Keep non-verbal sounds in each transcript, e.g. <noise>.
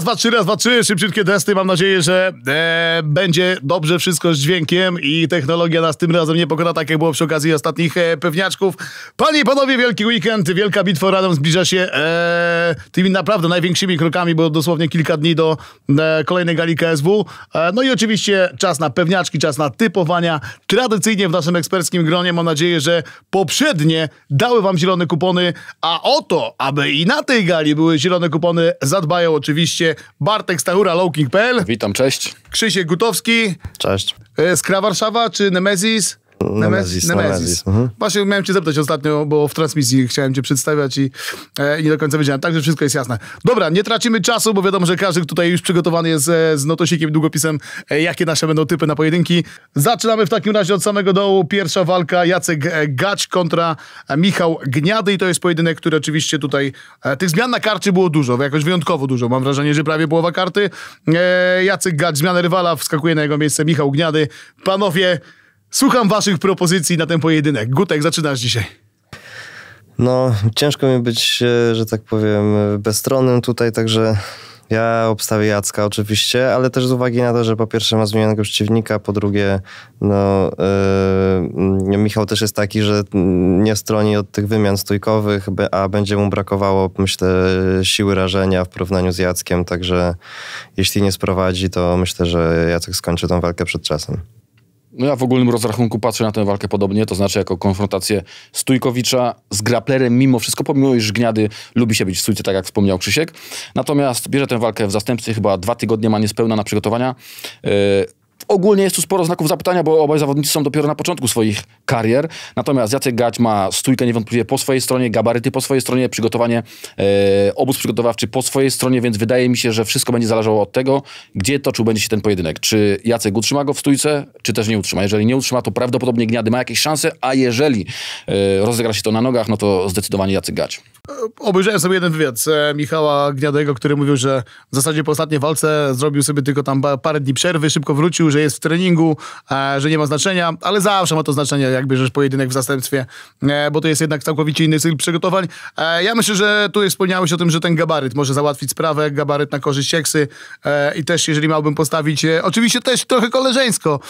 Raz, dwa, trzy, raz, dwa, trzy. Szybciutkie testy. Mam nadzieję, że e, będzie dobrze wszystko z dźwiękiem i technologia nas tym razem nie pokona, tak jak było przy okazji ostatnich e, pewniaczków. Panie i panowie, wielki weekend, wielka bitwa radom zbliża się e, tymi naprawdę największymi krokami, bo dosłownie kilka dni do e, kolejnej gali KSW. E, no i oczywiście czas na pewniaczki, czas na typowania. Tradycyjnie w naszym eksperckim gronie mam nadzieję, że poprzednie dały wam zielone kupony, a o to, aby i na tej gali były zielone kupony, zadbają oczywiście Bartek Stachura, lowking.pl. Witam, cześć. Krzysiek Gutowski. Cześć. Skra e, Warszawa czy Nemesis? Nemezis. Nemezis. Mhm. Właśnie miałem cię zapytać ostatnio, bo w transmisji chciałem cię przedstawiać i e, nie do końca wiedziałem. Także wszystko jest jasne. Dobra, nie tracimy czasu, bo wiadomo, że każdy tutaj już przygotowany jest e, z notosikiem i długopisem, e, jakie nasze będą typy na pojedynki. Zaczynamy w takim razie od samego dołu. Pierwsza walka Jacek e, Gacz kontra e, Michał Gniady i to jest pojedynek, który oczywiście tutaj... E, tych zmian na karcie było dużo, jakoś wyjątkowo dużo. Mam wrażenie, że prawie połowa karty. Jacek Gacz, zmiana rywala, wskakuje na jego miejsce Michał Gniady. Panowie... Słucham waszych propozycji na ten pojedynek. Gutek, zaczynasz dzisiaj. No, ciężko mi być, e, że tak powiem, bezstronnym tutaj, także ja obstawię Jacka oczywiście, ale też z uwagi na to, że po pierwsze ma zmienionego przeciwnika, po drugie no, yy, Michał też jest taki, że nie stroni od tych wymian stójkowych, a będzie mu brakowało, myślę, siły rażenia w porównaniu z Jackiem, także jeśli nie sprowadzi, to myślę, że Jacek skończy tą walkę przed czasem. No ja w ogólnym rozrachunku patrzę na tę walkę podobnie, to znaczy jako konfrontację Stójkowicza z graplerem mimo wszystko, pomimo iż Gniady lubi się być w stójce, tak jak wspomniał Krzysiek. Natomiast bierze tę walkę w zastępstwie, chyba dwa tygodnie ma niespełna na przygotowania. E, ogólnie jest tu sporo znaków zapytania, bo obaj zawodnicy są dopiero na początku swoich karier. Natomiast Jacek Gać ma stójkę niewątpliwie po swojej stronie, gabaryty po swojej stronie, przygotowanie, e, obóz przygotowawczy po swojej stronie, więc wydaje mi się, że wszystko będzie zależało od tego, gdzie toczył będzie się ten pojedynek. Czy Jacek utrzyma go w stójce, czy też nie utrzyma. Jeżeli nie utrzyma, to prawdopodobnie Gniady ma jakieś szanse, a jeżeli e, rozegra się to na nogach, no to zdecydowanie Jacek Gać. E, obejrzałem sobie jeden wywiad z e, Michała Gniadego, który mówił, że w zasadzie po ostatniej walce zrobił sobie tylko tam parę dni przerwy, szybko wrócił, że jest w treningu, e, że nie ma znaczenia, ale zawsze ma to znaczenie, jak bierzesz pojedynek w zastępstwie, bo to jest jednak całkowicie inny styl przygotowań. Ja myślę, że tu wspomniałeś o tym, że ten gabaryt może załatwić sprawę, gabaryt na korzyść Sieksy i też jeżeli miałbym postawić, oczywiście też trochę koleżeńsko,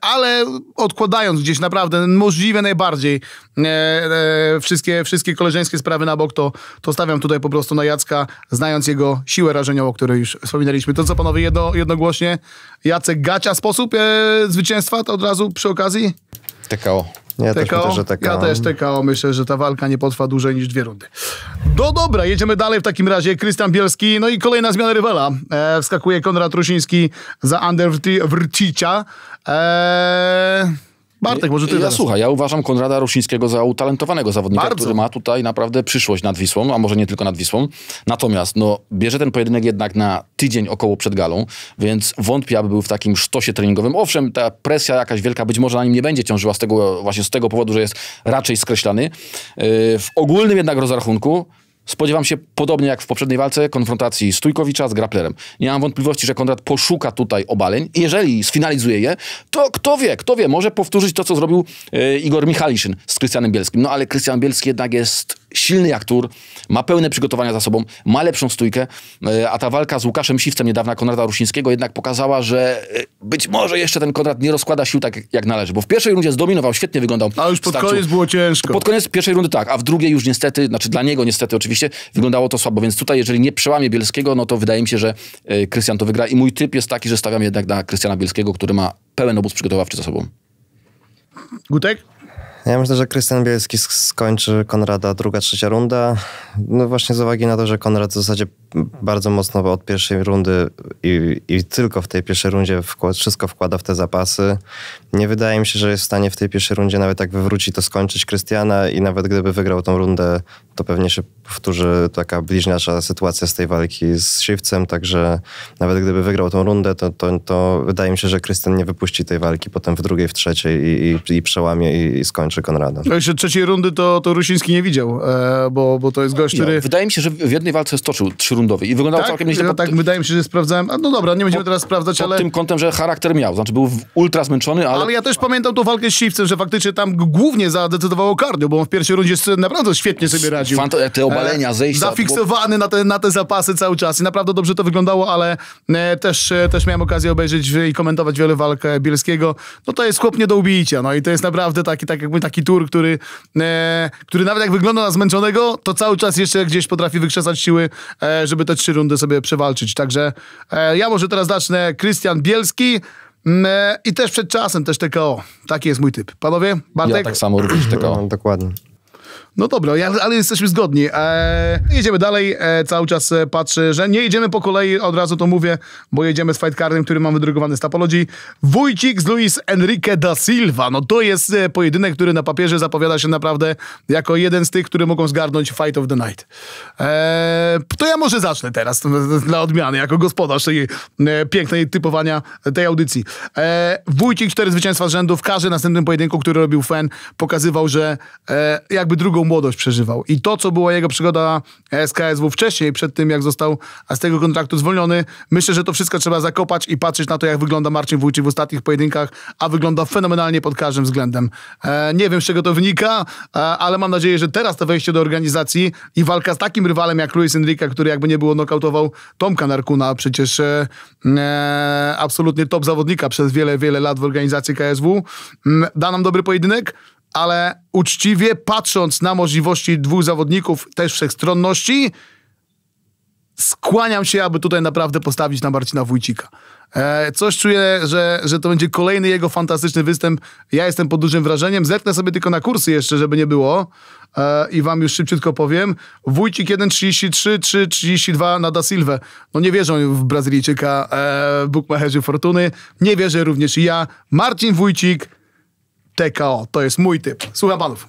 ale odkładając gdzieś naprawdę możliwe najbardziej wszystkie, wszystkie koleżeńskie sprawy, sprawy na bok, to, to stawiam tutaj po prostu na Jacka, znając jego siłę rażeniową, o której już wspominaliśmy. To co panowie, jedno, jednogłośnie Jacek Gacia sposób e, zwycięstwa, to od razu przy okazji? TKO. Ja TKO? też myślę, że TKO. Ja też TKO. Myślę, że ta walka nie potrwa dłużej niż dwie rundy. No dobra, jedziemy dalej w takim razie. Krystian Bielski, no i kolejna zmiana rywala. E, wskakuje Konrad Rusiński za Ander Wrticia Eee... Bartek, może ty ja, słucham. Słuchaj, ja uważam Konrada Ruszyńskiego za utalentowanego zawodnika, Bardzo. który ma tutaj naprawdę przyszłość nad Wisłą, a może nie tylko nad Wisłą. Natomiast no, bierze ten pojedynek jednak na tydzień około przed galą, więc wątpię, aby był w takim sztosie treningowym. Owszem, ta presja jakaś wielka być może na nim nie będzie ciążyła z tego, właśnie z tego powodu, że jest raczej skreślany. Yy, w ogólnym jednak rozrachunku Spodziewam się, podobnie jak w poprzedniej walce, konfrontacji Stójkowicza z Grapplerem. Nie mam wątpliwości, że Konrad poszuka tutaj obaleń. Jeżeli sfinalizuje je, to kto wie, kto wie, może powtórzyć to, co zrobił e, Igor Michaliszyn z Krystianem Bielskim. No ale Krystian Bielski jednak jest silny jak tur, ma pełne przygotowania za sobą, ma lepszą stójkę, e, a ta walka z Łukaszem Siwcem niedawna Konrada Rusińskiego jednak pokazała, że e, być może jeszcze ten Konrad nie rozkłada sił tak jak należy, bo w pierwszej rundzie zdominował, świetnie wyglądał. A już pod koniec było ciężko. Pod koniec pierwszej rundy tak, a w drugiej już niestety, znaczy dla niego niestety oczywiście, wyglądało to słabo, więc tutaj jeżeli nie przełamie Bielskiego, no to wydaje mi się, że e, Krystian to wygra i mój typ jest taki, że stawiam jednak na Krystiana Bielskiego, który ma pełen obóz przygotowawczy za sobą. Gutek? Ja myślę, że Krystian Bielski skończy Konrada druga, trzecia runda. No właśnie z uwagi na to, że Konrad w zasadzie bardzo mocno od pierwszej rundy i, i tylko w tej pierwszej rundzie wszystko wkłada w te zapasy. Nie wydaje mi się, że jest w stanie w tej pierwszej rundzie nawet tak wywrócić to skończyć Krystiana i nawet gdyby wygrał tą rundę to pewnie się powtórzy taka bliźniacza sytuacja z tej walki z Siwcem, także nawet gdyby wygrał tą rundę, to, to, to wydaje mi się, że Krystian nie wypuści tej walki potem w drugiej, w trzeciej i, i, i przełamie i, i, skończy Konrada. A no jeszcze trzeciej rundy to, to Rusiński nie widział, e, bo, bo to jest gość, który... Ja, no, wydaje mi się, że w jednej walce stoczył trzyrundowy i wyglądał tak? całkiem nieźle. Ja, pod... Tak, wydaje mi się, że sprawdzałem. A, no dobra, nie będziemy pod, teraz sprawdzać, pod ale... Pod tym kątem, że charakter miał, znaczy był ultra zmęczony, ale... Ale ja też pamiętam tą walkę z Siwcem, że faktycznie tam głównie zadecydowało kardio, bo on w pierwszej rundzie naprawdę świetnie sobie radził prowadził. Fant- te obalenia, e, zejścia. Zafiksowany bo... na, te, na te zapasy cały czas i naprawdę dobrze to wyglądało, ale e, też, e, też miałem okazję obejrzeć i komentować wiele walk Bielskiego. No to jest chłop nie do ubicia, no i to jest naprawdę taki, tak jakby taki tur, który, który nawet jak wygląda na zmęczonego, to cały czas jeszcze gdzieś potrafi wykrzesać siły, żeby te trzy rundy sobie przewalczyć. Także ja może teraz zacznę. Krystian Bielski. Mm, I też przed czasem, też TKO. Taki jest mój typ. Panowie, Bartek? Ja tak samo również TKO. Dokładnie. No dobra, ja, ale jesteśmy zgodni. E, jedziemy dalej, e, cały czas e, patrzę, że nie jedziemy po kolei, od razu to mówię, bo jedziemy z Fight Cardem, który mamy drugowany z Tapologii. Wójcik z Luis Enrique da Silva. No to jest e, pojedynek, który na papierze zapowiada się naprawdę jako jeden z tych, które mogą zgarnąć Fight of the Night. E, to ja może zacznę teraz, dla odmiany, jako gospodarz tej pięknej typowania tej audycji. Wójcik, cztery zwycięstwa z rzędu, w każdym następnym pojedynku, który robił fan, pokazywał, że jakby drugą młodość przeżywał. I to, co była jego przygoda SKSW wcześniej, przed tym jak został z tego kontraktu zwolniony, myślę, że to wszystko trzeba zakopać i patrzeć na to, jak wygląda Marcin Wójcik w ostatnich pojedynkach, a wygląda fenomenalnie pod każdym względem. E, nie wiem, z czego to wynika, e, ale mam nadzieję, że teraz to wejście do organizacji i walka z takim rywalem jak Luis Enrique, który jakby nie było nokautował Tomka Narkuna, przecież e, e, absolutnie top zawodnika przez wiele, wiele lat w organizacji KSW, mm, da nam dobry pojedynek ale uczciwie patrząc na możliwości dwóch zawodników, też wszechstronności, skłaniam się, aby tutaj naprawdę postawić na Marcina Wójcika. E, coś czuję, że, że to będzie kolejny jego fantastyczny występ. Ja jestem pod dużym wrażeniem. Zerknę sobie tylko na kursy jeszcze, żeby nie było. E, I wam już szybciutko powiem. Wójcik 1,33, 3,32 na Da Silva. No nie wierzą w Brazylijczyka e, bukmacherzy Fortuny. Nie wierzę również i ja. Marcin Wójcik TKO. To jest mój typ. Słucham panów.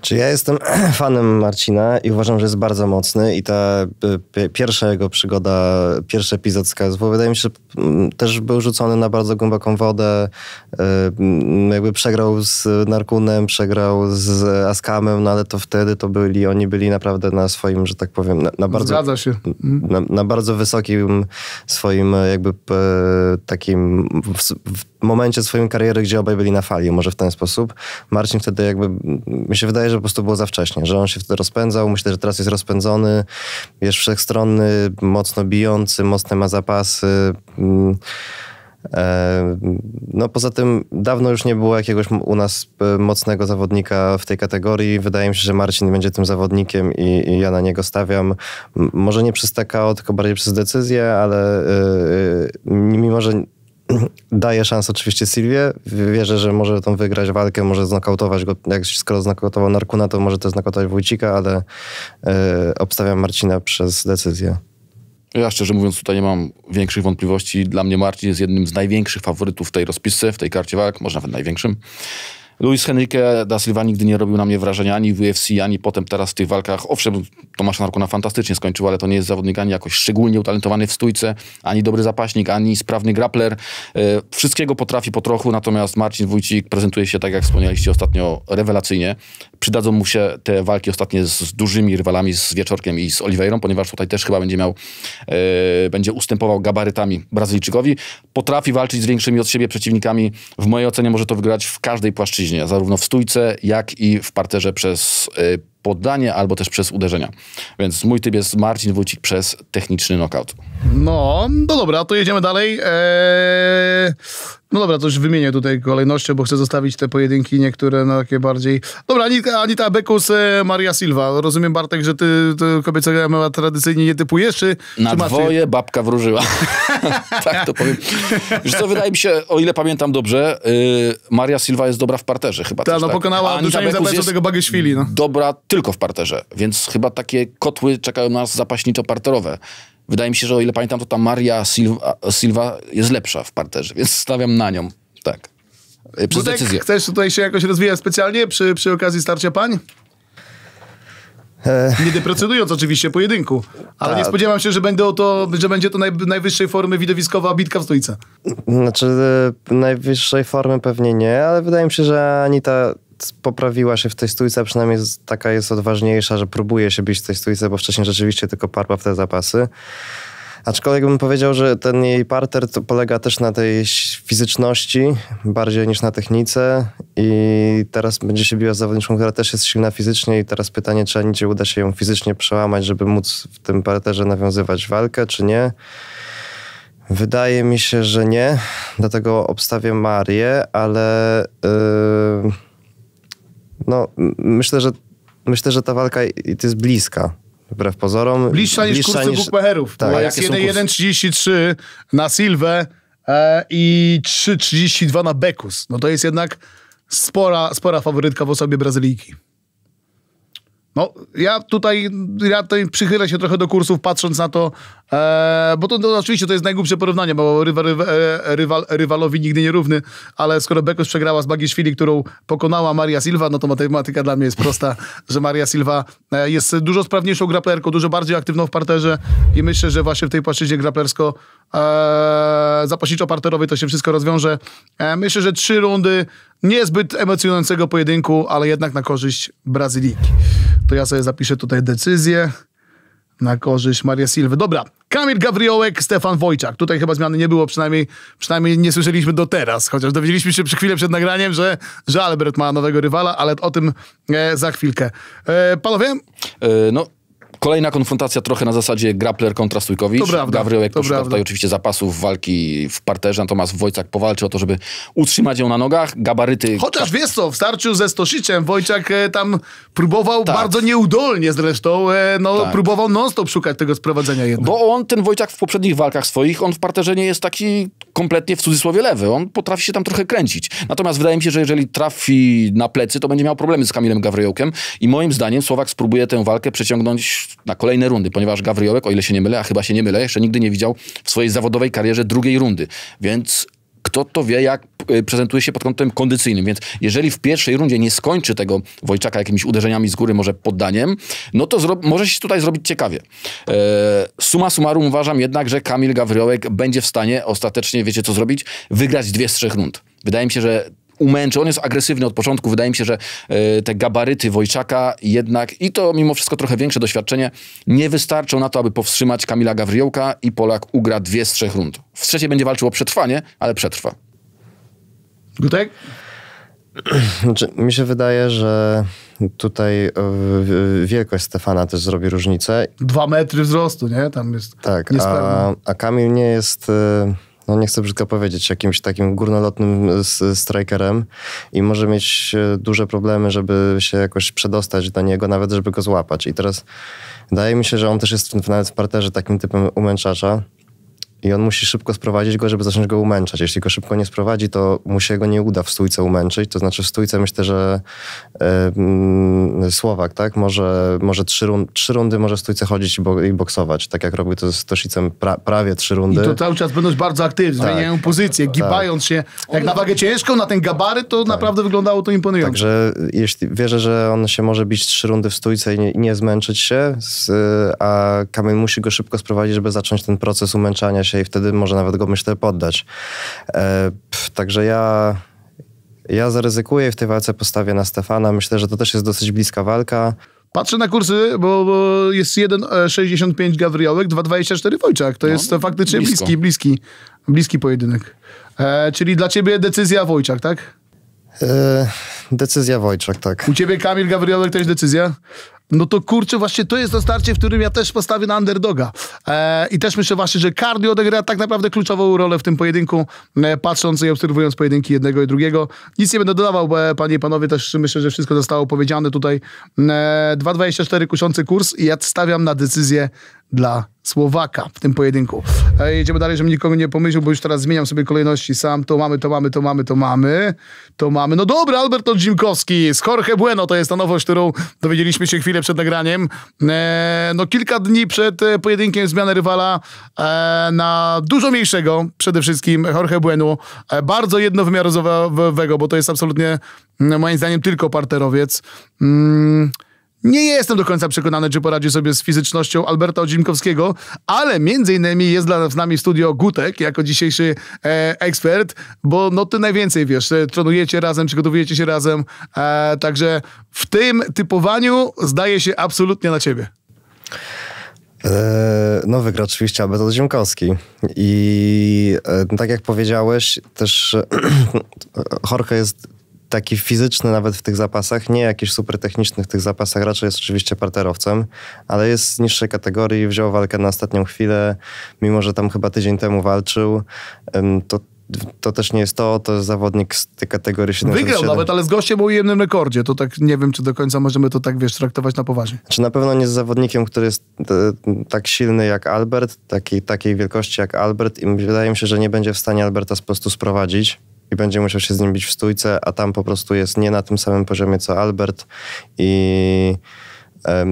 Czy ja jestem <clears throat> fanem Marcina i uważam, że jest bardzo mocny i ta y, pierwsza jego przygoda, pierwszy epizod z KSW wydaje mi się, że mm, też był rzucony na bardzo głęboką wodę. Y, mm, jakby przegrał z Narkunem, przegrał z Askamem, no ale to wtedy to byli, oni byli naprawdę na swoim, że tak powiem, na, na bardzo... Mhm. Na, na, bardzo wysokim swoim jakby takim w, w momencie swojej kariery, gdzie obaj byli na fali, może w ten sposób. Marcin wtedy jakby, mi się wydaje, że po prostu było za wcześnie, że on się wtedy rozpędzał, myślę, że teraz jest rozpędzony, jest wszechstronny, mocno bijący, mocne ma zapasy. Mm. E, no poza tym dawno już nie było jakiegoś u nas e, mocnego zawodnika w tej kategorii. Wydaje mi się, że Marcin będzie tym zawodnikiem i, i ja na niego stawiam. Może nie przez TKO, tylko bardziej przez decyzję, ale yy, mimo, że <clears throat> daję szansę oczywiście Sylwie. Wierzę, że może tą wygrać walkę, może znokautować go. Jak skoro znokautował Narkuna, to może też znokautować Wójcika, ale e, obstawiam Marcina przez decyzję. Ja szczerze mówiąc tutaj nie mam większych wątpliwości. Dla mnie Marcin jest jednym z największych faworytów w tej rozpisce, w tej karcie walk, może nawet największym. Luis Henrique da Silva nigdy nie robił na mnie wrażenia ani w UFC, ani potem teraz w tych walkach. Owszem, Tomasz Narkona fantastycznie skończył, ale to nie jest zawodnik ani jakoś szczególnie utalentowany w stójce, ani dobry zapaśnik, ani sprawny grappler. E, wszystkiego potrafi po trochu, natomiast Marcin Wójcik prezentuje się, tak jak wspomnieliście ostatnio, rewelacyjnie. Przydadzą mu się te walki ostatnie z dużymi rywalami, z Wieczorkiem i z Oliveirą, ponieważ tutaj też chyba będzie miał, e, będzie ustępował gabarytami Brazylijczykowi. Potrafi walczyć z większymi od siebie przeciwnikami. W mojej ocenie może to wygrać w każdej płaszczyźnie zarówno w stójce, jak i w parterze przez y, poddanie albo też przez uderzenia. Więc mój typ jest Marcin Wójcik przez techniczny knockout. No, no dobra, to jedziemy dalej. Eee... No dobra, to już wymienię tutaj kolejnością, bo chcę zostawić te pojedynki niektóre na takie bardziej... Dobra, Anita, Anita Bekus, e, Maria Silva. Rozumiem, Bartek, że ty, ty kobiecego MMA tradycyjnie nie typujesz, czy... Na czy dwoje babka wróżyła. <laughs> tak to powiem. Że to wydaje mi się, o ile pamiętam dobrze, y, Maria Silva jest dobra w parterze chyba Ta, no, tak? pokonała Anita Bekus jest tego Bageświli, no. dobra tylko w parterze, więc chyba takie kotły czekają nas zapaśniczo-parterowe. Wydaje mi się, że o ile pamiętam, to ta Maria Silva, Silva jest lepsza w parterze, więc stawiam na nią. Tak. E, przez Budek, decyzję. chcesz tutaj się jakoś rozwijać specjalnie przy, przy okazji starcia pań? E. Nie deprocedując oczywiście pojedynku, ale Ta. nie tak. spodziewam się, że, będą to, że będzie to naj, najwyższej formy widowiskowa bitka w stójce. Znaczy, e, najwyższej formy pewnie nie, ale wydaje mi się, że Anita poprawiła się w tej stójce, przynajmniej taka jest odważniejsza, że próbuje się bić w tej stójce, bo wcześniej rzeczywiście tylko parła w te zapasy. Aczkolwiek bym powiedział, że ten jej parter to polega też na tej fizyczności bardziej niż na technice i teraz będzie się biła z zawodniczką, która też jest silna fizycznie i teraz pytanie, czy Anicie uda się ją fizycznie przełamać, żeby móc w tym parterze nawiązywać walkę, czy nie. Wydaje mi się, że nie, dlatego obstawię Marię, ale... Yy no, myślę, że myślę, że ta walka jest bliska. Wbrew pozorom. Bliższa niż bliższa kursy niż... WPR-ów. Tak, bo jest na Silwę e, i 3,32 na Bekus. No to jest jednak spora, spora faworytka w osobie Brazylijki. No, ja tutaj ja tutaj przychylę się trochę do kursów, patrząc na to, e, bo to, to, oczywiście to jest najgłupsze porównanie, bo rywa, rywa, e, rywal, rywalowi nigdy nie równy, ale skoro Bekos przegrała z Bagieszwili, którą pokonała Maria Silva, no to matematyka dla mnie jest prosta, że Maria Silva e, jest dużo sprawniejszą graplerką, dużo bardziej aktywną w parterze i myślę, że właśnie w tej płaszczyźnie graplersko e, zapaśniczo-parterowej to się wszystko rozwiąże. E, myślę, że trzy rundy niezbyt emocjonującego pojedynku, ale jednak na korzyść Brazyliki to ja sobie zapiszę tutaj decyzję na korzyść Maria Silwy. Dobra, Kamil Gawriołek, Stefan Wojciak. Tutaj chyba zmiany nie było, przynajmniej, przynajmniej nie słyszeliśmy do teraz, chociaż dowiedzieliśmy się przy chwilę przed nagraniem, że, że Albert ma nowego rywala, ale o tym e, za chwilkę. E, panowie? E, no, Kolejna konfrontacja trochę na zasadzie grappler kontra Stójkowicz. To prawda, Gawryłek tutaj oczywiście zapasów walki w parterze, natomiast Wojcak powalczy o to, żeby utrzymać ją na nogach, gabaryty... Chociaż wiesz co, w starciu ze Stosziciem Wojciak e, tam próbował tak. bardzo nieudolnie zresztą, e, no, tak. próbował non-stop szukać tego sprowadzenia jednak. Bo on, ten Wojciak w poprzednich walkach swoich, on w parterze nie jest taki kompletnie w cudzysłowie lewy, on potrafi się tam trochę kręcić. Natomiast wydaje mi się, że jeżeli trafi na plecy, to będzie miał problemy z Kamilem Gawryjołkiem i moim zdaniem Słowak spróbuje tę walkę przeciągnąć na kolejne rundy, ponieważ Gawriołek, o ile się nie mylę, a chyba się nie mylę, jeszcze nigdy nie widział w swojej zawodowej karierze drugiej rundy. Więc kto to wie, jak y, prezentuje się pod kątem kondycyjnym. Więc jeżeli w pierwszej rundzie nie skończy tego Wojczaka jakimiś uderzeniami z góry, może poddaniem, no to może się tutaj zrobić ciekawie. E, suma summarum uważam jednak, że Kamil Gawriołek będzie w stanie ostatecznie, wiecie co zrobić, wygrać dwie z trzech rund. Wydaje mi się, że umęczy. On jest agresywny od początku. Wydaje mi się, że e, te gabaryty Wojczaka jednak i to mimo wszystko trochę większe doświadczenie nie wystarczą na to, aby powstrzymać Kamila Gawriołka i Polak ugra dwie z trzech rund. W trzeciej będzie walczył o przetrwanie, ale przetrwa. Gutek? <clears throat> Znaczy, mi się wydaje, że tutaj e, wielkość Stefana też zrobi różnicę. Dwa metry wzrostu, nie? Tam jest. Tak, a, a Kamil nie jest. Y no nie chcę brzydko powiedzieć, jakimś takim górnolotnym e, strajkerem i może mieć e, duże problemy, żeby się jakoś przedostać do niego, nawet żeby go złapać. I teraz wydaje mi się, że on też jest nawet w parterze takim typem umęczacza i on musi szybko sprowadzić go, żeby zacząć go umęczać. Jeśli go szybko nie sprowadzi, to mu się go nie uda w stójce umęczyć. To znaczy w stójce myślę, że Słowak, tak? Może, może trzy, trzy rundy może w stójce chodzić i, bo, i boksować, tak jak robił to z Toszicem pra, prawie trzy rundy. I to cały czas będąc bardzo aktywny, tak. zmieniają pozycję, tak. gibając tak. się. Jak na wagę ciężką, na ten gabaryt, to tak. naprawdę wyglądało to imponująco. Także y, jeśli, wierzę, że on się może bić trzy rundy w stójce i nie, nie zmęczyć się, z, y, a Kamil musi go szybko sprowadzić, żeby zacząć ten proces umęczania się i wtedy może nawet go myślę poddać. E, także ja ja zaryzykuję w tej walce postawię na Stefana. Myślę, że to też jest dosyć bliska walka. Patrzę na kursy, bo, bo jest 1,65 e, Gawriołek, 2,24 Wojczak. To no, jest faktycznie bliski, bliski, bliski pojedynek. E, czyli dla ciebie decyzja Wojczak, tak? E, decyzja Wojczak, tak. U ciebie Kamil Gawriołek też decyzja? No to kurczę, właśnie to jest to starcie, w którym ja też postawię na underdoga. E, I też myślę właśnie, że cardio odegra tak naprawdę kluczową rolę w tym pojedynku, e, patrząc i obserwując pojedynki jednego i drugiego. Nic nie będę dodawał, bo, e, panie i panowie, też myślę, że wszystko zostało powiedziane tutaj. E, 2,24 kuszący kurs i ja stawiam na decyzję dla Słowaka w tym pojedynku. E, idziemy dalej, żebym nikogo nie pomyślał, bo już teraz zmieniam sobie kolejności sam. To mamy, to mamy, to mamy, to mamy. To mamy. No dobra, Alberto Dzimkowski z Jorge Bueno to jest ta nowość, którą dowiedzieliśmy się chwilę przed nagraniem. E, no kilka dni przed e, pojedynkiem zmiany rywala e, na dużo mniejszego przede wszystkim Jorge Bueno. E, bardzo jednowymiarowego, bo to jest absolutnie moim zdaniem tylko parterowiec. Mm nie jestem do końca przekonany, czy poradzi sobie z fizycznością Alberta Odzimkowskiego, ale między innymi jest dla, z nami w studio Gutek jako dzisiejszy e, ekspert, bo no ty najwięcej wiesz, tronujecie trenujecie razem, przygotowujecie się razem, e, także w tym typowaniu zdaje się absolutnie na ciebie. E, no wygra oczywiście Albert Odzimkowski i e, tak jak powiedziałeś też e, Horka <clears throat> jest taki fizyczny nawet w tych zapasach, nie jakiś super techniczny w tych zapasach, raczej jest oczywiście parterowcem, ale jest z niższej kategorii, wziął walkę na ostatnią chwilę, mimo że tam chyba tydzień temu walczył, to to też nie jest to, to jest zawodnik z tej kategorii 77. Wygrał nawet, ale z gościem był jednym rekordzie, to tak nie wiem, czy do końca możemy to tak, wiesz, traktować na poważnie. Czy znaczy, na pewno nie z zawodnikiem, który jest e, tak silny jak Albert, taki, takiej wielkości jak Albert i wydaje mi się, że nie będzie w stanie Alberta po prostu sprowadzić i będzie musiał się z nim bić w stójce, a tam po prostu jest nie na tym samym poziomie co Albert i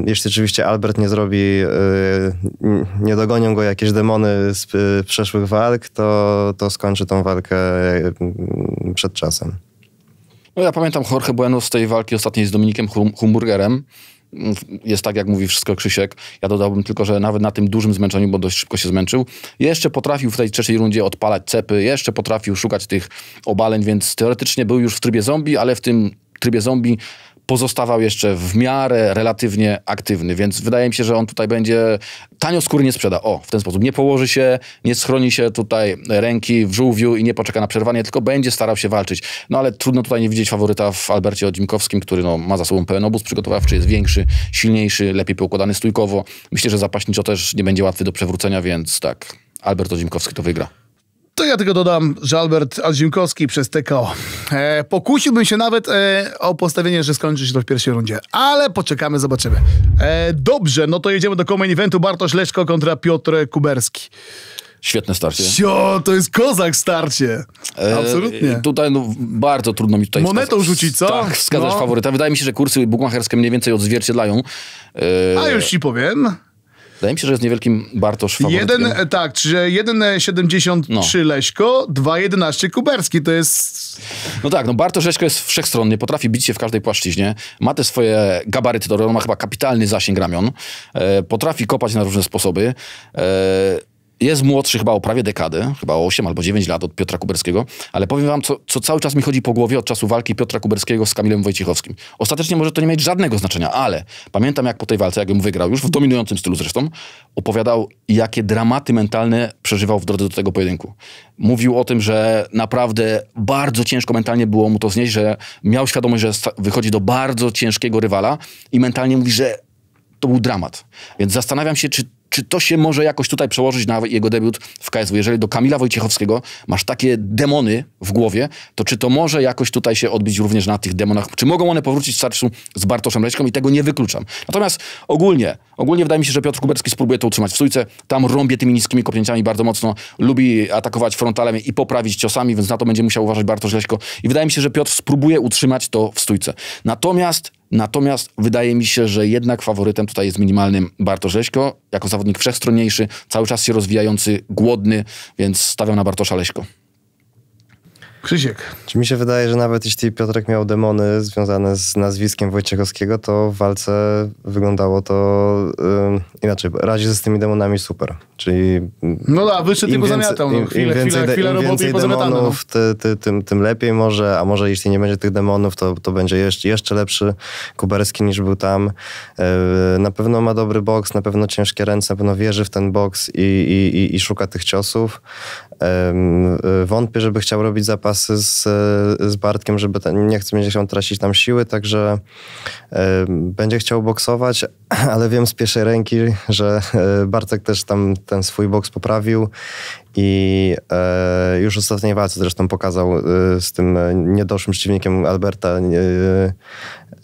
jeśli oczywiście Albert nie zrobi, y, nie dogonią go jakieś demony z y, przeszłych walk, to, to skończy tą walkę y, przed czasem. No ja pamiętam Jorge Bueno z tej walki ostatniej z Dominikiem hum Humburgerem jest tak, jak mówi wszystko Krzysiek. Ja dodałbym tylko, że nawet na tym dużym zmęczeniu, bo dość szybko się zmęczył, jeszcze potrafił w tej trzeciej rundzie odpalać cepy, jeszcze potrafił szukać tych obaleń, więc teoretycznie był już w trybie zombie, ale w tym trybie zombie pozostawał jeszcze w miarę relatywnie aktywny, więc wydaje mi się, że on tutaj będzie tanio skór nie sprzeda. O, w ten sposób. Nie położy się, nie schroni się tutaj ręki w żółwiu i nie poczeka na przerwanie, tylko będzie starał się walczyć. No ale trudno tutaj nie widzieć faworyta w Albercie Odzimkowskim, który no, ma za sobą pełen obóz przygotowawczy, jest większy, silniejszy, lepiej poukładany stójkowo. Myślę, że zapaśniczo też nie będzie łatwy do przewrócenia, więc tak, Albert Odzimkowski to wygra. To ja tylko dodam, że Albert Alzimkowski przez TKO. E, pokusiłbym się nawet e, o postawienie, że skończy się to w pierwszej rundzie, ale poczekamy, zobaczymy. E, dobrze, no to jedziemy do Common Eventu. Bartosz Leszko kontra Piotr Kuberski. Świetne starcie. Sio, to jest kozak starcie. E, Absolutnie. E, tutaj no, bardzo trudno mi tutaj Monetą wskazać. rzucić, co? Tak, wskazać no. faworyta. Wydaje mi się, że kursy bukmacherskie mniej więcej odzwierciedlają. E, A już ci powiem. Wydaje mi się, że jest niewielkim Bartosz Jeden, e, tak, czyli e, 1,73 no. Leśko, 2,11 Kuberski, to jest... No tak, no Bartosz Leśko jest wszechstronny, potrafi bić się w każdej płaszczyźnie, ma te swoje gabaryty, to on ma chyba kapitalny zasięg ramion, e, potrafi kopać na różne sposoby, e, jest młodszy chyba o prawie dekadę, chyba o 8 albo 9 lat od Piotra Kuberskiego, ale powiem wam, co, co, cały czas mi chodzi po głowie od czasu walki Piotra Kuberskiego z Kamilem Wojciechowskim. Ostatecznie może to nie mieć żadnego znaczenia, ale pamiętam jak po tej walce, jak ją wygrał, już w dominującym stylu zresztą, opowiadał jakie dramaty mentalne przeżywał w drodze do tego pojedynku. Mówił o tym, że naprawdę bardzo ciężko mentalnie było mu to znieść, że miał świadomość, że wychodzi do bardzo ciężkiego rywala i mentalnie mówi, że to był dramat. Więc zastanawiam się, czy czy to się może jakoś tutaj przełożyć na jego debiut w KSW? Jeżeli do Kamila Wojciechowskiego masz takie demony w głowie, to czy to może jakoś tutaj się odbić również na tych demonach? Czy mogą one powrócić w starciu z Bartoszem Leczką? I tego nie wykluczam. Natomiast ogólnie Ogólnie wydaje mi się, że Piotr Kuberski spróbuje to utrzymać w stójce. Tam rąbie tymi niskimi kopnięciami bardzo mocno. Lubi atakować frontalem i poprawić ciosami, więc na to będzie musiał uważać Bartosz Leśko. I wydaje mi się, że Piotr spróbuje utrzymać to w stójce. Natomiast Natomiast wydaje mi się, że jednak faworytem tutaj jest minimalnym Bartosz Leśko, jako zawodnik wszechstronniejszy, cały czas się rozwijający, głodny, więc stawiam na Bartosza Leśko. Krzysiek. Czy mi się wydaje, że nawet jeśli Piotrek miał demony związane z nazwiskiem Wojciechowskiego, to w walce wyglądało to yy, inaczej. Radzi ze z tymi demonami super. Czyli no da, wyszedł tylko zamiatał. No, chwilę, im więcej, chwilę, chwilę im więcej demonów, no. ty, ty, tym, tym lepiej może, a może jeśli nie będzie tych demonów, to, to będzie jeszcze, jeszcze lepszy Kuberski niż był tam. E, na pewno ma dobry boks, na pewno ciężkie ręce, na pewno wierzy w ten boks i, i, i, i szuka tych ciosów. E, wątpię, żeby chciał robić zapasy z, e, z Bartkiem, żeby ten, nie chce, będzie się tracić tam siły, także będzie chciał boksować, <clears throat> ale wiem z pierwszej ręki, że Bartek też tam ten swój boks poprawił i e, już ostatniej walce zresztą pokazał e, z tym e, niedoszłym przeciwnikiem Alberta, e,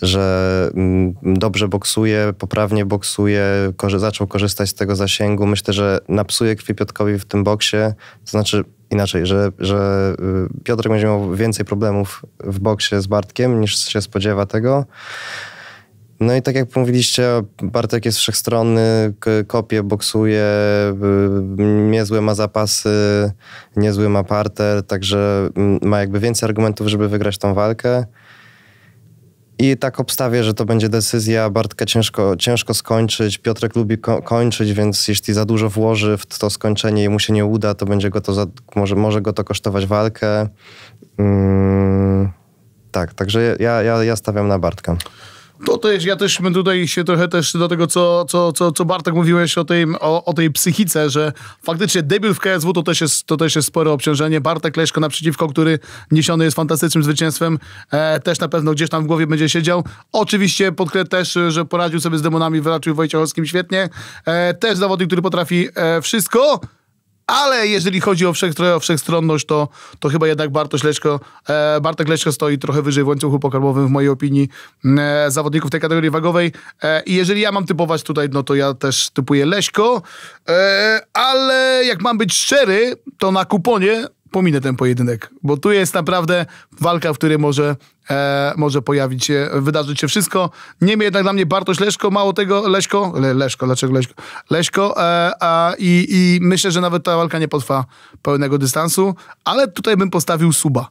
że m, mm, dobrze boksuje, poprawnie boksuje, korzy zaczął korzystać z tego zasięgu. Myślę, że napsuje krwi Piotkowi w tym boksie, to znaczy inaczej, że, że e, Piotrek będzie miał więcej problemów w boksie z Bartkiem niż się spodziewa tego. No i tak jak mówiliście, Bartek jest wszechstronny, kopie, boksuje, niezły ma zapasy, niezły ma parter, także mm, ma jakby więcej argumentów, żeby wygrać tą walkę. I tak obstawię, że to będzie decyzja. Bartka ciężko, ciężko skończyć. Piotrek lubi ko kończyć, więc jeśli za dużo włoży w to skończenie i mu się nie uda, to będzie go to za, może, może go to kosztować walkę. Mm, tak, także ja, ja, ja stawiam na Bartka. To też, ja też tutaj się trochę też do tego, co, co, co, co Bartek mówiłeś o tej, o, o tej psychice, że faktycznie debil w KSW to też jest, to też jest spore obciążenie. Bartek Leszko naprzeciwko, który niesiony jest fantastycznym zwycięstwem, e, też na pewno gdzieś tam w głowie będzie siedział. Oczywiście podkreślę też, że poradził sobie z demonami, wyraczył Wojciechowskim świetnie. E, też zawodnik, który potrafi e, wszystko, ale jeżeli chodzi o, wszechstronność, o wszechstronność to, to chyba jednak Bartosz Leszko, e, Bartek Leszko stoi trochę wyżej w łańcuchu pokarmowym, w mojej opinii, e, zawodników tej kategorii wagowej. E, I jeżeli ja mam typować tutaj, no to ja też typuję Leszko. E, ale jak mam być szczery, to na kuponie pominę ten pojedynek, bo tu jest naprawdę walka, w której może, e, może pojawić się, wydarzyć się wszystko. Niemniej jednak dla mnie Bartosz Leszko, mało tego, Leszko, Le, Leszko, dlaczego Leszko? Leszko e, a, i, i myślę, że nawet ta walka nie potrwa pełnego dystansu, ale tutaj bym postawił suba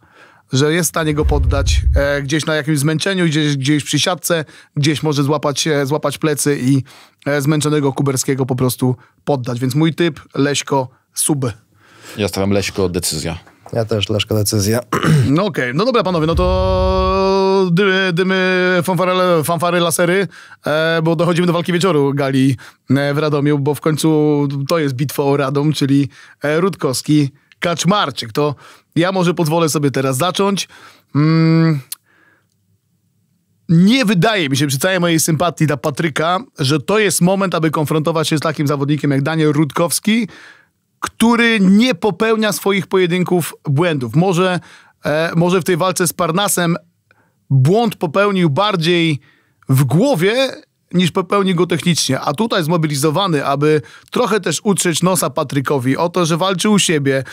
że jest w stanie go poddać e, gdzieś na jakimś zmęczeniu, gdzieś, gdzieś przy siatce, gdzieś może złapać, e, złapać plecy i e, zmęczonego Kuberskiego po prostu poddać. Więc mój typ, Leśko, suby. Ja stawiam Leśko, decyzja. Ja też, Leśko decyzja. No okej, okay. no dobra panowie, no to dymy, dymy fanfary, fanfary lasery, e, bo dochodzimy do walki wieczoru gali e, w Radomiu, bo w końcu to jest bitwa o Radom, czyli e, Rutkowski, Kaczmarczyk. To ja może pozwolę sobie teraz zacząć. Mm. Nie wydaje mi się, przy całej mojej sympatii dla Patryka, że to jest moment, aby konfrontować się z takim zawodnikiem jak Daniel Rutkowski, który nie popełnia swoich pojedynków błędów. Może, e, może w tej walce z Parnasem błąd popełnił bardziej w głowie niż popełnił go technicznie. A tutaj zmobilizowany, aby trochę też utrzeć nosa Patrykowi o to, że walczy u siebie,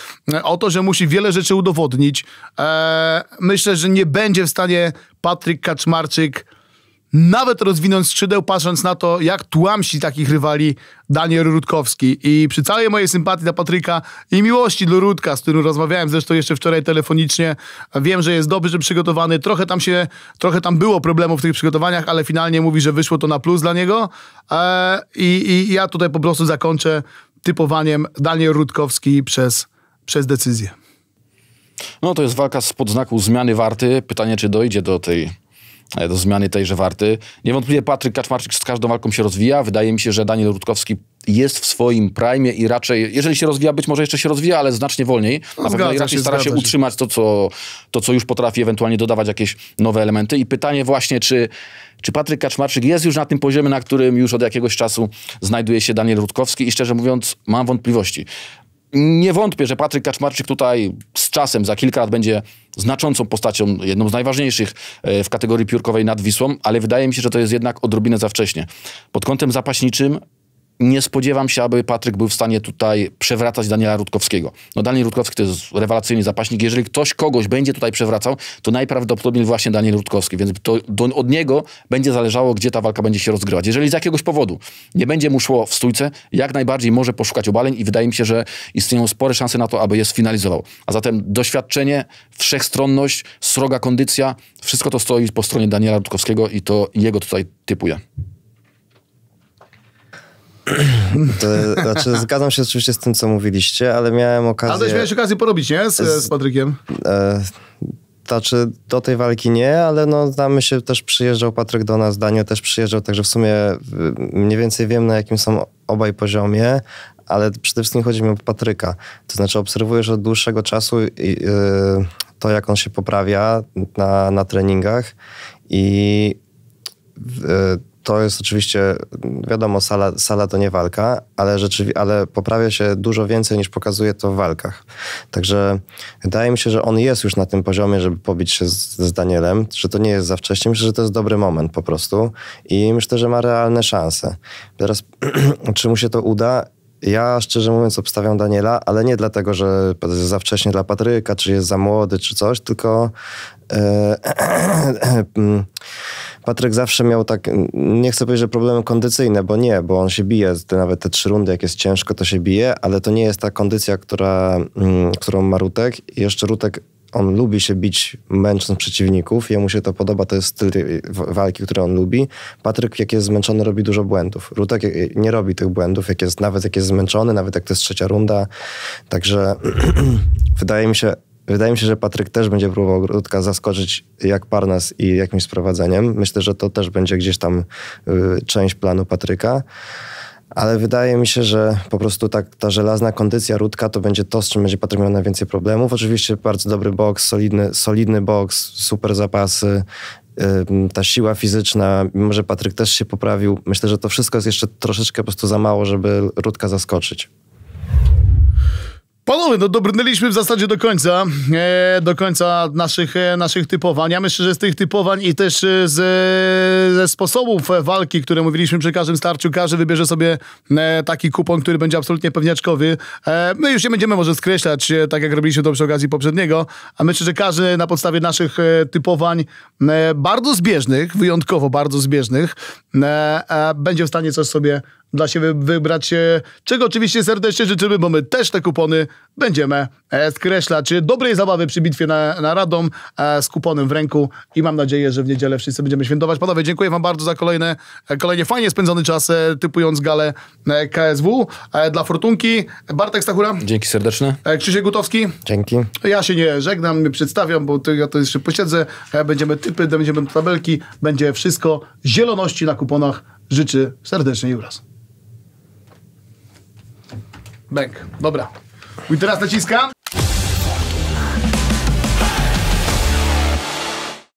o to, że musi wiele rzeczy udowodnić. E, myślę, że nie będzie w stanie Patryk Kaczmarczyk nawet rozwinąć skrzydeł, patrząc na to, jak tłamsi takich rywali Daniel Rudkowski. I przy całej mojej sympatii dla Patryka i miłości do Rudka, z którym rozmawiałem zresztą jeszcze wczoraj telefonicznie, wiem, że jest dobrze przygotowany. Trochę tam się, trochę tam było problemów w tych przygotowaniach, ale finalnie mówi, że wyszło to na plus dla niego. E, I, i ja tutaj po prostu zakończę typowaniem Daniel Rudkowski przez, przez decyzję. No to jest walka z podznaku zmiany warty. Pytanie, czy dojdzie do tej E, do zmiany tejże warty. Niewątpliwie Patryk Kaczmarczyk z każdą walką się rozwija. Wydaje mi się, że Daniel Rutkowski jest w swoim prime i raczej, jeżeli się rozwija, być może jeszcze się rozwija, ale znacznie wolniej. No, na pewno raczej się, stara się, utrzymać to co, to, co już potrafi, ewentualnie dodawać jakieś nowe elementy. I pytanie właśnie, czy, czy Patryk Kaczmarczyk jest już na tym poziomie, na którym już od jakiegoś czasu znajduje się Daniel Rutkowski i szczerze mówiąc, mam wątpliwości nie wątpię, że Patryk Kaczmarczyk tutaj z czasem, za kilka lat będzie znaczącą postacią, jedną z najważniejszych e, w kategorii piórkowej nad Wisłą, ale wydaje mi się, że to jest jednak odrobinę za wcześnie. Pod kątem zapaśniczym nie spodziewam się, aby Patryk był w stanie tutaj przewracać Daniela Rutkowskiego. No Daniel Rutkowski to jest rewelacyjny zapaśnik. Jeżeli ktoś kogoś będzie tutaj przewracał, to najprawdopodobniej właśnie Daniel Rutkowski, więc to do, od niego będzie zależało, gdzie ta walka będzie się rozgrywać. Jeżeli z jakiegoś powodu nie będzie mu szło w stójce, jak najbardziej może poszukać obaleń i wydaje mi się, że istnieją spore szanse na to, aby je sfinalizował. A zatem doświadczenie, wszechstronność, sroga kondycja, wszystko to stoi po stronie Daniela Rutkowskiego i to jego tutaj typuje. To, znaczy, zgadzam się oczywiście z tym, co mówiliście, ale miałem okazję... Ale miałeś okazję porobić, nie? Z, z, Patrykiem. E, znaczy, do tej walki nie, ale no, znamy się, też przyjeżdżał Patryk do nas, Daniel też przyjeżdżał, także w sumie mniej więcej wiem, na jakim są obaj poziomie, ale przede wszystkim chodzi mi o Patryka. To znaczy, obserwujesz od dłuższego czasu e, to, jak on się poprawia na, na treningach i e, to jest oczywiście, wiadomo, sala, sala to nie walka, ale, rzeczywiście, ale poprawia się dużo więcej niż pokazuje to w walkach. Także wydaje mi się, że on jest już na tym poziomie, żeby pobić się z, z Danielem, że to nie jest za wcześnie. Myślę, że to jest dobry moment po prostu i myślę, że ma realne szanse. Teraz, <clears throat> czy mu się to uda? Ja szczerze mówiąc obstawiam Daniela, ale nie dlatego, że jest za wcześnie dla Patryka, czy jest za młody, czy coś, tylko. Yy, <clears throat> Patryk zawsze miał tak, nie chcę powiedzieć, że problemy kondycyjne, bo nie, bo on się bije, nawet te trzy rundy, jak jest ciężko, to się bije, ale to nie jest ta kondycja, która, mm, którą ma Rutek. jeszcze Rutek on lubi się bić męcząc przeciwników, jemu się to podoba, to jest styl walki, który on lubi. Patryk, jak jest zmęczony, robi dużo błędów. Rutek e, e, nie robi tych błędów, jak jest, nawet jak jest zmęczony, nawet jak to jest trzecia runda. Także <clears throat> wydaje mi się, Wydaje mi się, że Patryk też będzie próbował ogródka zaskoczyć jak Parnas i jakimś sprowadzeniem. Myślę, że to też będzie gdzieś tam y, część planu Patryka. Ale wydaje mi się, że po prostu tak, ta żelazna kondycja Rutka to będzie to, z czym będzie Patryk miał najwięcej problemów. Oczywiście bardzo dobry boks, solidny, solidny boks, super zapasy, ta siła fizyczna, mimo że Patryk też się poprawił, myślę, że to wszystko jest jeszcze troszeczkę po prostu za mało, żeby Rutka zaskoczyć. Panowie, no dobrnęliśmy w zasadzie do końca, e, do końca naszych, e, naszych typowań. Ja myślę, że z tych typowań i też e, z, e, ze sposobów e, walki, które mówiliśmy przy każdym starciu, każdy wybierze sobie e, taki kupon, który będzie absolutnie pewniaczkowy. my już nie będziemy może skreślać, tak jak robiliśmy to przy okazji poprzedniego, a myślę, że każdy na podstawie naszych typowań bardzo zbieżnych, wyjątkowo bardzo zbieżnych, będzie w stanie coś sobie da się wybrać, czego oczywiście serdecznie życzymy, bo my też te kupony będziemy e, skreślać. Dobrej zabawy przy bitwie na, na Radom e, z kuponem w ręku i mam nadzieję, że w niedzielę wszyscy będziemy świętować. Panowie, dziękuję wam bardzo za kolejne, e, kolejnie fajnie spędzony czas typując galę KSW dla Fortunki. Bartek Stachura. Dzięki serdeczne. Krzysiek Gutowski. Dzięki. Ja się nie żegnam, nie przedstawiam, bo to, ja to jeszcze posiedzę. Będziemy typy, będziemy tabelki, będzie wszystko. Zieloności na kuponach Życzę serdecznie Juras. Bęk, dobra. I teraz naciskam.